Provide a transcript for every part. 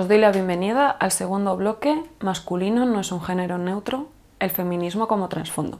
Os doy la bienvenida al segundo bloque, Masculino no es un género neutro, el feminismo como trasfondo.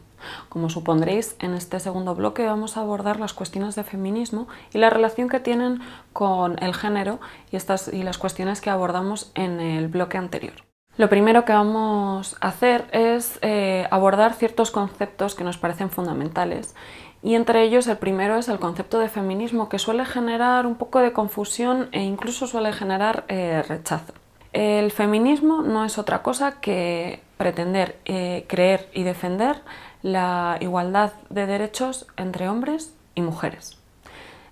Como supondréis, en este segundo bloque vamos a abordar las cuestiones de feminismo y la relación que tienen con el género y, las cuestiones que abordamos en el bloque anterior. Lo primero que vamos a hacer es eh, abordar ciertos conceptos que nos parecen fundamentales y entre ellos el primero es el concepto de feminismo, que suele generar un poco de confusión e incluso suele generar eh, rechazo. El feminismo no es otra cosa que pretender, eh, creer y defender la igualdad de derechos entre hombres y mujeres.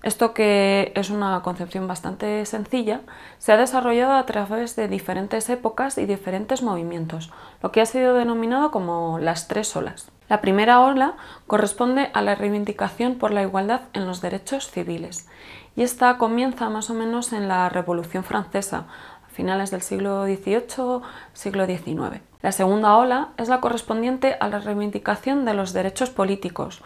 Esto que es una concepción bastante sencilla, se ha desarrollado a través de diferentes épocas y diferentes movimientos, lo que ha sido denominado como las tres olas. La primera ola corresponde a la reivindicación por la igualdad en los derechos civiles y esta comienza más o menos en la Revolución Francesa, a finales del siglo XVIII, siglo XIX. La segunda ola es la correspondiente a la reivindicación de los derechos políticos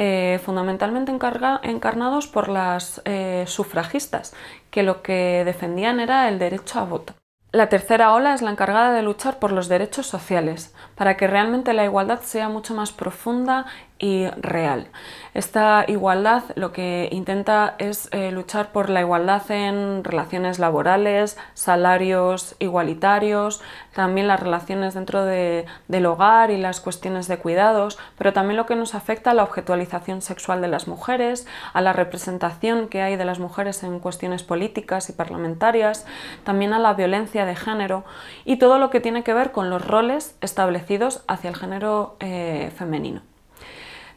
eh, fundamentalmente encarnados por las eh, sufragistas, que lo que defendían era el derecho a voto. La tercera ola es la encargada de luchar por los derechos sociales, para que realmente la igualdad sea mucho más profunda y real. Esta igualdad lo que intenta es eh, luchar por la igualdad en relaciones laborales, salarios igualitarios, también las relaciones dentro del hogar y las cuestiones de cuidados, pero también lo que nos afecta a la objetualización sexual de las mujeres, a la representación que hay de las mujeres en cuestiones políticas y parlamentarias, también a la violencia de género y todo lo que tiene que ver con los roles establecidos hacia el género eh, femenino.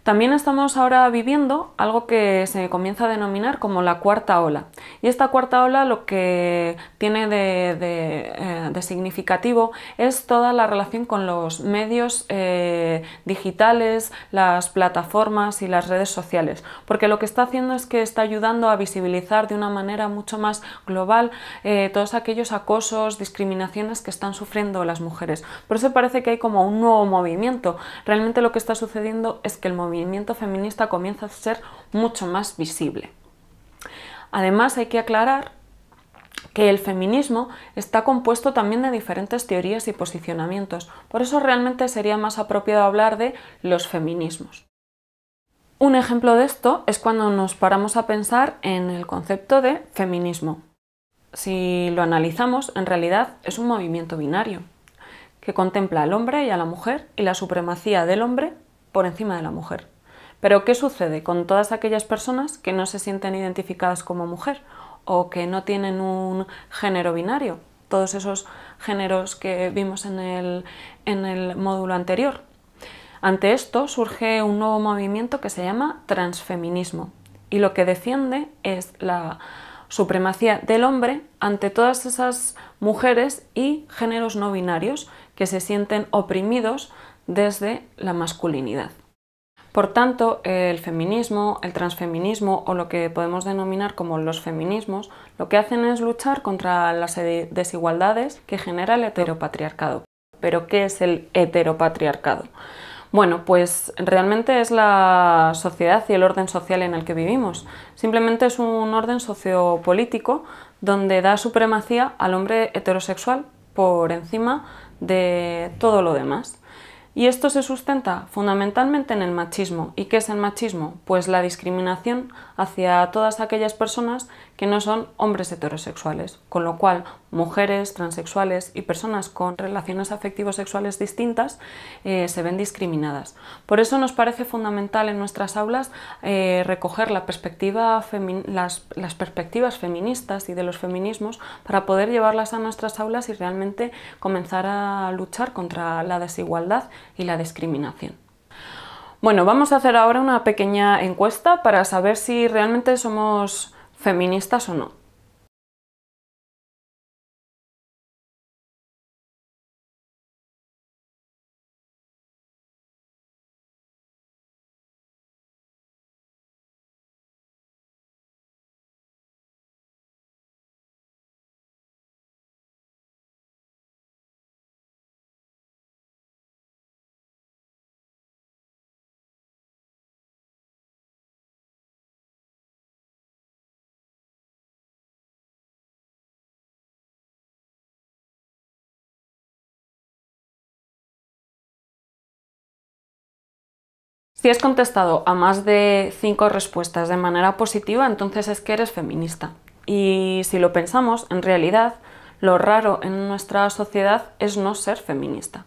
También estamos ahora viviendo algo que se comienza a denominar como la cuarta ola. Y esta cuarta ola lo que tiene de, eh, significativo es toda la relación con los medios eh, digitales, las plataformas y las redes sociales. Porque lo que está haciendo es que está ayudando a visibilizar de una manera mucho más global eh, todos aquellos acosos, discriminaciones que están sufriendo las mujeres. Por eso parece que hay como un nuevo movimiento. Realmente lo que está sucediendo es que el movimiento movimiento feminista comienza a ser mucho más visible. Además hay que aclarar que el feminismo está compuesto también de diferentes teorías y posicionamientos, por eso realmente sería más apropiado hablar de los feminismos. Un ejemplo de esto es cuando nos paramos a pensar en el concepto de feminismo. Si lo analizamos, en realidad es un movimiento binario, que contempla al hombre y a la mujer y la supremacía del hombre por encima de la mujer. Pero ¿qué sucede con todas aquellas personas que no se sienten identificadas como mujer o que no tienen un género binario? Todos esos géneros que vimos en el, módulo anterior. Ante esto surge un nuevo movimiento que se llama transfeminismo y lo que defiende es la supremacía del hombre ante todas esas mujeres y géneros no binarios que se sienten oprimidos desde la masculinidad. Por tanto, el feminismo, el transfeminismo o lo que podemos denominar como los feminismos, lo que hacen es luchar contra las desigualdades que genera el heteropatriarcado. ¿Pero qué es el heteropatriarcado? Bueno, pues realmente es la sociedad y el orden social en el que vivimos. Simplemente es un orden sociopolítico donde da supremacía al hombre heterosexual por encima de todo lo demás. Y esto se sustenta fundamentalmente en el machismo. ¿Y qué es el machismo? Pues la discriminación hacia todas aquellas personas que no son hombres heterosexuales, con lo cual mujeres, transexuales y personas con relaciones afectivos sexuales distintas eh, se ven discriminadas. Por eso nos parece fundamental en nuestras aulas eh, recoger las perspectivas feministas y de los feminismos para poder llevarlas a nuestras aulas y realmente comenzar a luchar contra la desigualdad y la discriminación. Bueno, vamos a hacer ahora una pequeña encuesta para saber si realmente somos feministas o no. Si has contestado a más de cinco respuestas de manera positiva, entonces es que eres feminista. Y si lo pensamos, en realidad, lo raro en nuestra sociedad es no ser feminista.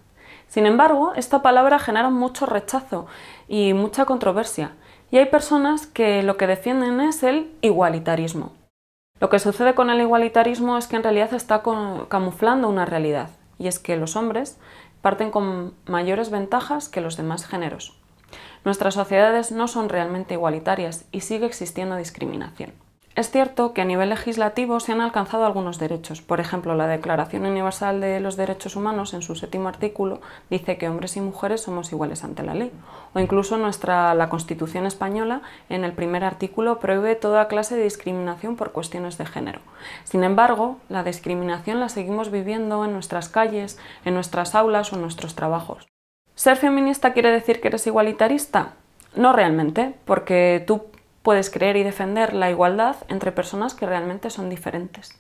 Sin embargo, esta palabra genera mucho rechazo y mucha controversia, y hay personas que lo que defienden es el igualitarismo. Lo que sucede con el igualitarismo es que en realidad está camuflando una realidad, y es que los hombres parten con mayores ventajas que los demás géneros nuestras sociedades no son realmente igualitarias y sigue existiendo discriminación. Es cierto que a nivel legislativo se han alcanzado algunos derechos. Por ejemplo, la Declaración Universal de los Derechos Humanos, en su séptimo artículo, dice que hombres y mujeres somos iguales ante la ley. O incluso nuestra, la Constitución española, en el primer artículo, prohíbe toda clase de discriminación por cuestiones de género. Sin embargo, la discriminación la seguimos viviendo en nuestras calles, en nuestras aulas o en nuestros trabajos. ¿Ser feminista quiere decir que eres igualitarista? No realmente, porque tú puedes creer y defender la igualdad entre personas que realmente son diferentes.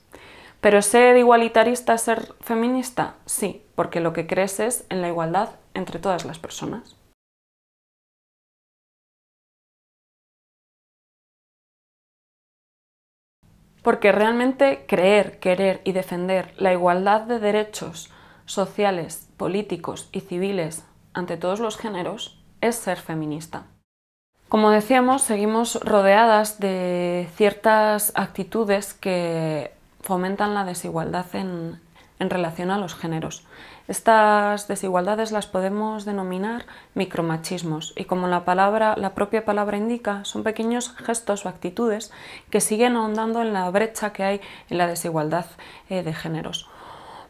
Pero ser igualitarista, es ser feminista, sí, porque lo que crees es en la igualdad entre todas las personas. Porque realmente creer, querer y defender la igualdad de derechos sociales, políticos y civiles ante todos los géneros es ser feminista. Como decíamos, seguimos rodeadas de ciertas actitudes que fomentan la desigualdad en, relación a los géneros. Estas desigualdades las podemos denominar micromachismos y como la, palabra, la propia palabra indica, son pequeños gestos o actitudes que siguen ahondando en la brecha que hay en la desigualdad eh, de géneros.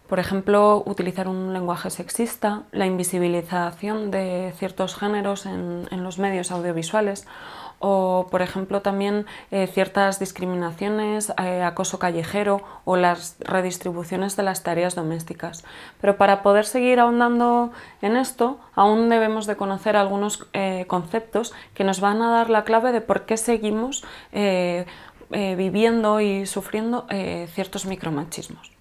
Por ejemplo, utilizar un lenguaje sexista, la invisibilización de ciertos géneros en, los medios audiovisuales o, por ejemplo, también eh, ciertas discriminaciones, eh, acoso callejero o las redistribuciones de las tareas domésticas. Pero para poder seguir ahondando en esto, aún debemos de conocer algunos eh, conceptos que nos van a dar la clave de por qué seguimos viviendo y sufriendo ciertos micromachismos.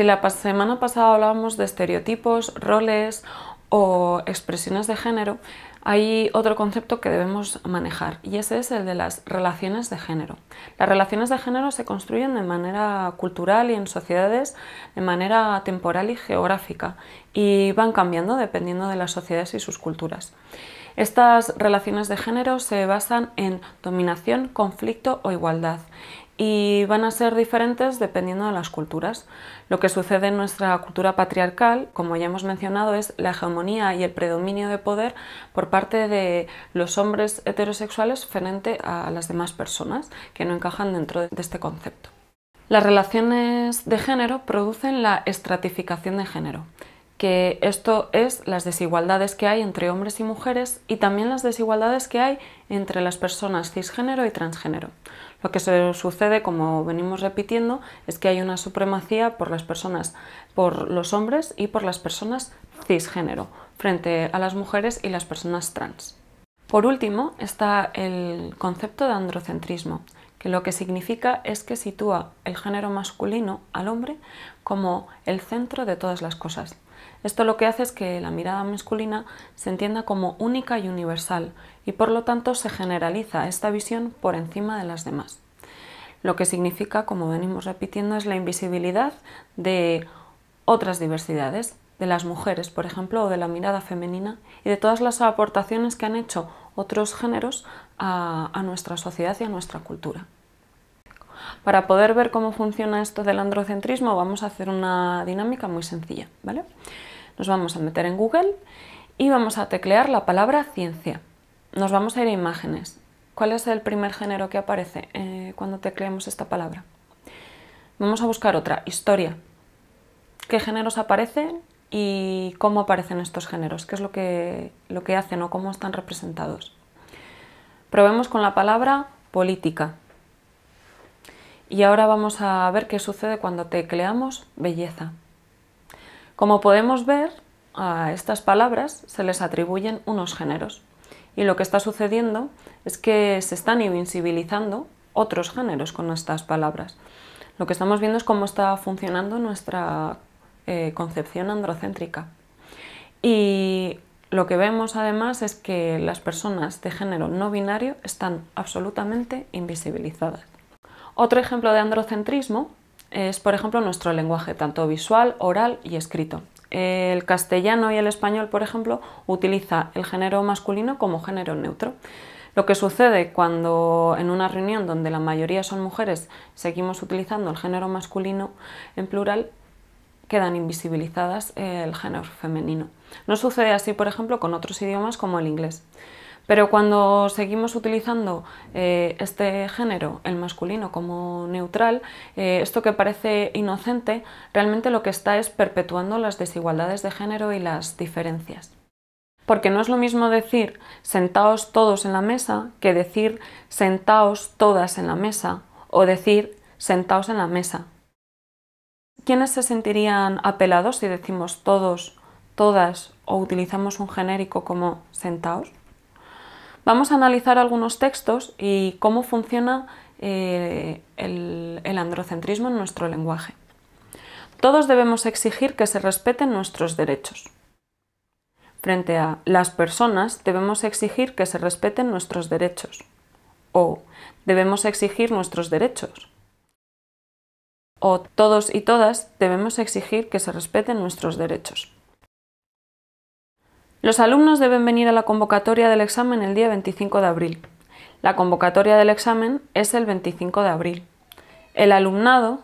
Si la semana pasada hablábamos de estereotipos, roles o expresiones de género, hay otro concepto que debemos manejar y ese es el de las relaciones de género. Las relaciones de género se construyen de manera cultural y en sociedades de manera temporal y geográfica y van cambiando dependiendo de las sociedades y sus culturas. Estas relaciones de género se basan en dominación, conflicto o igualdad y van a ser diferentes dependiendo de las culturas. Lo que sucede en nuestra cultura patriarcal, como ya hemos mencionado, es la hegemonía y el predominio de poder por parte de los hombres heterosexuales frente a las demás personas que no encajan dentro de este concepto. Las relaciones de género producen la estratificación de género que esto es las desigualdades que hay entre hombres y mujeres y también las desigualdades que hay entre las personas cisgénero y transgénero. Lo que sucede, como venimos repitiendo, es que hay una supremacía por las personas, por los hombres y por las personas cisgénero, frente a las mujeres y las personas trans. Por último, está el concepto de androcentrismo, que lo que significa es que sitúa el género masculino al hombre como el centro de todas las cosas. Esto lo que hace es que la mirada masculina se entienda como única y universal y por lo tanto se generaliza esta visión por encima de las demás. Lo que significa, como venimos repitiendo, es la invisibilidad de otras diversidades, de las mujeres, por ejemplo, o de la mirada femenina y de todas las aportaciones que han hecho otros géneros a, nuestra sociedad y a nuestra cultura. Para poder ver cómo funciona esto del androcentrismo vamos a hacer una dinámica muy sencilla, ¿vale? Nos vamos a meter en Google y vamos a teclear la palabra ciencia. Nos vamos a ir a imágenes. ¿Cuál es el primer género que aparece eh, cuando tecleamos esta palabra? Vamos a buscar otra, historia. ¿Qué géneros aparecen y cómo aparecen estos géneros? ¿Qué es lo que, lo que hacen o cómo están representados? Probemos con la palabra política. Y ahora vamos a ver qué sucede cuando tecleamos belleza. Como podemos ver, a estas palabras se les atribuyen unos géneros y lo que está sucediendo es que se están invisibilizando otros géneros con estas palabras. Lo que estamos viendo es cómo está funcionando nuestra eh, concepción androcéntrica. Y lo que vemos además es que las personas de género no binario están absolutamente invisibilizadas. Otro ejemplo de androcentrismo es, por ejemplo, nuestro lenguaje, tanto visual, oral y escrito. El castellano y el español, por ejemplo, utiliza el género masculino como género neutro. Lo que sucede cuando en una reunión donde la mayoría son mujeres seguimos utilizando el género masculino en plural, quedan invisibilizadas eh, el género femenino. No sucede así, por ejemplo, con otros idiomas como el inglés. Pero cuando seguimos utilizando eh, este género, el masculino, como neutral, eh, esto que parece inocente, realmente lo que está es perpetuando las desigualdades de género y las diferencias. Porque no es lo mismo decir sentaos todos en la mesa que decir sentaos todas en la mesa o decir sentaos en la mesa. ¿Quiénes se sentirían apelados si decimos todos, todas o utilizamos un genérico como sentaos? Vamos a analizar algunos textos y cómo funciona eh, el androcentrismo en nuestro lenguaje. Todos debemos exigir que se respeten nuestros derechos. Frente a las personas debemos exigir que se respeten nuestros derechos. O debemos exigir nuestros derechos. O todos y todas debemos exigir que se respeten nuestros derechos. Los alumnos deben venir a la convocatoria del examen el día 25 de abril. La convocatoria del examen es el 25 de abril. El alumnado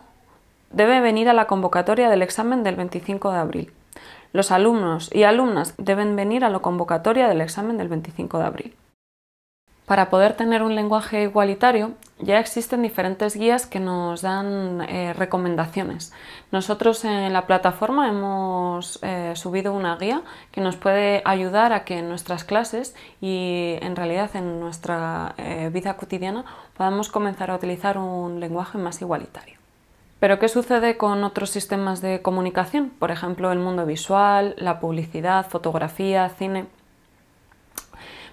debe venir a la convocatoria del examen del 25 de abril. Los alumnos y alumnas deben venir a la convocatoria del examen del 25 de abril. Para poder tener un lenguaje igualitario, ya existen diferentes guías que nos dan eh, recomendaciones. Nosotros en la plataforma hemos eh, subido una guía que nos puede ayudar a que en nuestras clases y en realidad en nuestra eh, vida cotidiana podamos comenzar a utilizar un lenguaje más igualitario. Pero ¿qué sucede con otros sistemas de comunicación? Por ejemplo, el mundo visual, la publicidad, fotografía, cine.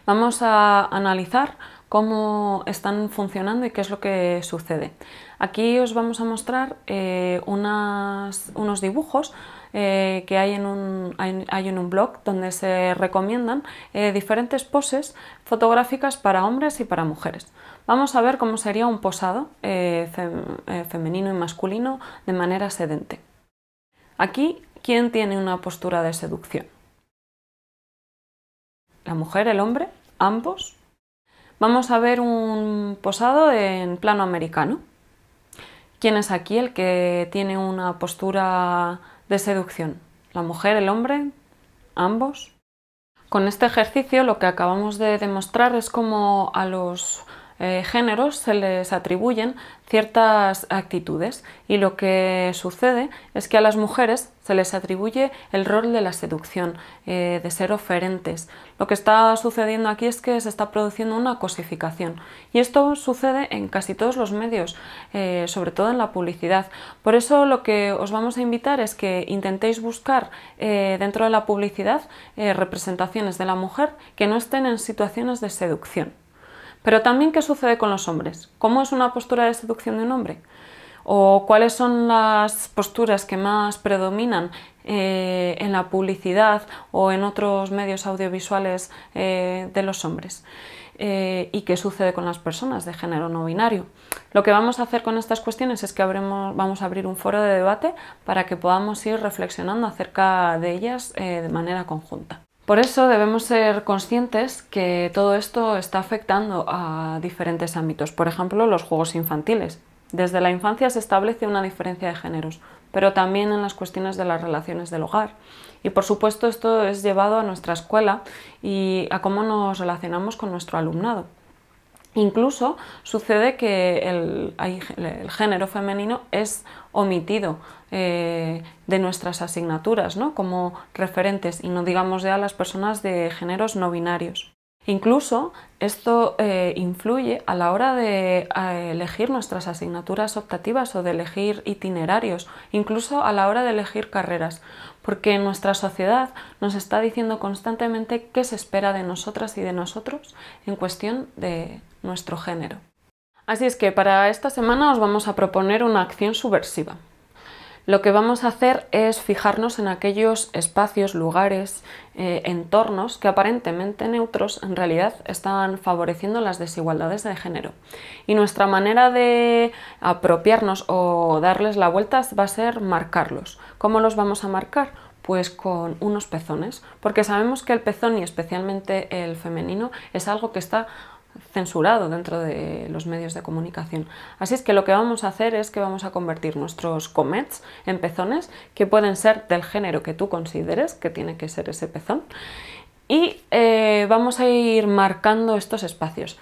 Vamos a analizar cómo están funcionando y qué es lo que sucede. Aquí os vamos a mostrar eh, unos dibujos eh, que hay en, un, blog donde se recomiendan eh, diferentes poses fotográficas para hombres y para mujeres. Vamos a ver cómo sería un posado femenino y masculino de manera sedente. Aquí, ¿quién tiene una postura de seducción? ¿La mujer, el hombre? ambos, vamos a ver un posado en plano americano. ¿Quién es aquí el que tiene una postura de seducción? ¿La mujer, el hombre? ¿Ambos? Con este ejercicio lo que acabamos de demostrar es como a los eh, géneros se les atribuyen ciertas actitudes y lo que sucede es que a las mujeres se les atribuye el rol de la seducción, eh, de ser oferentes. Lo que está sucediendo aquí es que se está produciendo una cosificación y esto sucede en casi todos los medios, eh, sobre todo en la publicidad. Por eso lo que os vamos a invitar es que intentéis buscar dentro de la publicidad representaciones de la mujer que no estén en situaciones de seducción. Pero también qué sucede con los hombres. ¿Cómo es una postura de seducción de un hombre? ¿O cuáles son las posturas que más predominan eh, en la publicidad o en otros medios audiovisuales eh, de los hombres? Eh, y qué sucede con las personas de género no binario. Lo que vamos a hacer con estas cuestiones es que vamos a abrir un foro de debate para que podamos ir reflexionando acerca de ellas de manera conjunta. Por eso debemos ser conscientes que todo esto está afectando a diferentes ámbitos, por ejemplo los juegos infantiles. Desde la infancia se establece una diferencia de géneros, pero también en las cuestiones de las relaciones del hogar. Y por supuesto esto es llevado a nuestra escuela y a cómo nos relacionamos con nuestro alumnado. Incluso sucede que el, género femenino es omitido eh, de nuestras asignaturas ¿no? como referentes y no digamos ya las personas de géneros no binarios. Incluso esto eh, influye a la hora de elegir nuestras asignaturas optativas o de elegir itinerarios, incluso a la hora de elegir carreras, porque nuestra sociedad nos está diciendo constantemente qué se espera de nosotras y de nosotros en cuestión de nuestro género. Así es que para esta semana os vamos a proponer una acción subversiva. Lo que vamos a hacer es fijarnos en aquellos espacios, lugares, eh, entornos que aparentemente neutros en realidad están favoreciendo las desigualdades de género. Y nuestra manera de apropiarnos o darles la vuelta va a ser marcarlos. ¿Cómo los vamos a marcar? pues con unos pezones, porque sabemos que el pezón y especialmente el femenino es algo que está censurado dentro de los medios de comunicación. Así es que lo que vamos a hacer es que vamos a convertir nuestros comets en pezones que pueden ser del género que tú consideres que tiene que ser ese pezón y eh, vamos a ir marcando estos espacios.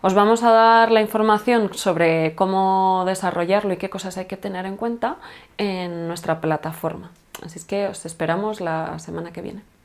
Os vamos a dar la información sobre cómo desarrollarlo y qué cosas hay que tener en cuenta en nuestra plataforma. Así es que os esperamos la semana que viene.